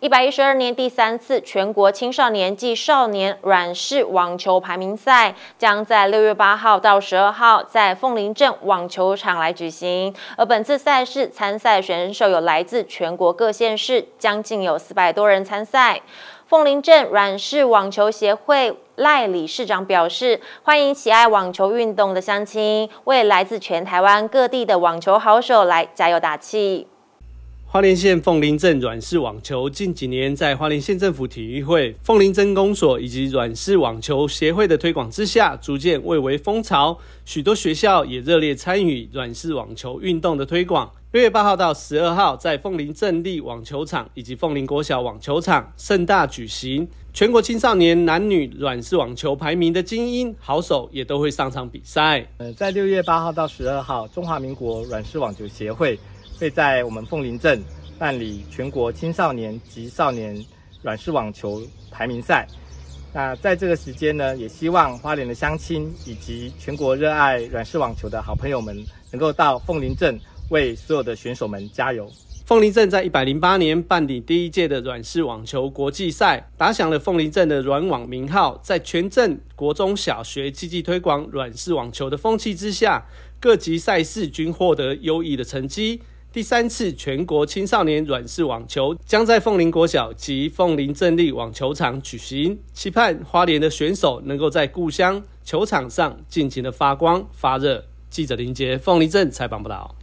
一百一十二年第三次全国青少年暨少年软式网球排名赛将在六月八号到十二号在凤林镇网球场来举行。而本次赛事参赛选手有来自全国各县市，将近有四百多人参赛。凤林镇软式网球协会赖理事长表示：“欢迎喜爱网球运动的乡亲，为来自全台湾各地的网球好手来加油打气。”花莲县凤林镇软式网球近几年在花莲县政府体育会、凤林镇公所以及软式网球协会的推广之下，逐渐蔚为风潮。许多学校也热烈参与软式网球运动的推广。六月八号到十二号，在凤林镇立网球场以及凤林国小网球场盛大举行全国青少年男女软式网球排名的精英好手也都会上场比赛。呃，在六月八号到十二号，中华民国软式网球协会。会在我们凤林镇办理全国青少年及少年软式网球排名赛。那在这个时间呢，也希望花莲的乡亲以及全国热爱软式网球的好朋友们，能够到凤林镇为所有的选手们加油。凤林镇在一百零八年办理第一届的软式网球国际赛，打响了凤林镇的软网名号。在全镇国中小学积极推广软式网球的风气之下，各级赛事均获得优异的成绩。第三次全国青少年软式网球将在凤林国小及凤林镇立网球场举行，期盼花莲的选手能够在故乡球场上尽情的发光发热。记者林杰，凤林镇采访报道。